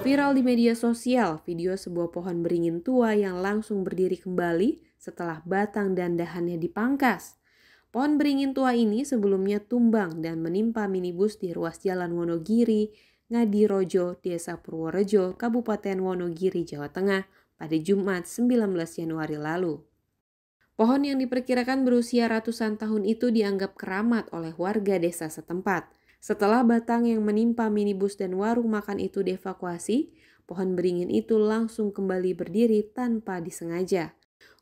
Viral di media sosial, video sebuah pohon beringin tua yang langsung berdiri kembali setelah batang dan dahannya dipangkas. Pohon beringin tua ini sebelumnya tumbang dan menimpa minibus di ruas jalan Wonogiri, Ngadirojo, Desa Purworejo, Kabupaten Wonogiri, Jawa Tengah pada Jumat 19 Januari lalu. Pohon yang diperkirakan berusia ratusan tahun itu dianggap keramat oleh warga desa setempat. Setelah batang yang menimpa minibus dan warung makan itu dievakuasi, pohon beringin itu langsung kembali berdiri tanpa disengaja.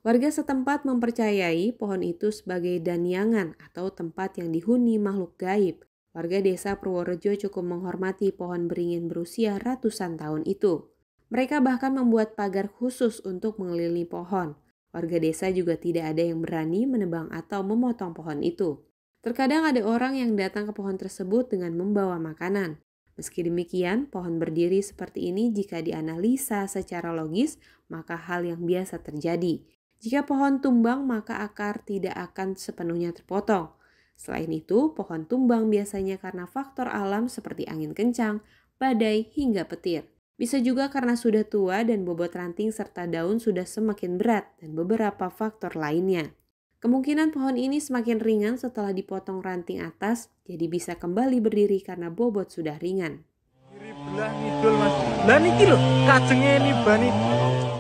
Warga setempat mempercayai pohon itu sebagai danyangan atau tempat yang dihuni makhluk gaib. Warga desa Purworejo cukup menghormati pohon beringin berusia ratusan tahun itu. Mereka bahkan membuat pagar khusus untuk mengelilingi pohon. Warga desa juga tidak ada yang berani menebang atau memotong pohon itu. Terkadang ada orang yang datang ke pohon tersebut dengan membawa makanan. Meski demikian, pohon berdiri seperti ini jika dianalisa secara logis, maka hal yang biasa terjadi. Jika pohon tumbang, maka akar tidak akan sepenuhnya terpotong. Selain itu, pohon tumbang biasanya karena faktor alam seperti angin kencang, badai, hingga petir. Bisa juga karena sudah tua dan bobot ranting serta daun sudah semakin berat dan beberapa faktor lainnya. Kemungkinan pohon ini semakin ringan setelah dipotong ranting atas, jadi bisa kembali berdiri karena bobot sudah ringan. Belah ngidul mas, lah niki loh kacengnya ini bani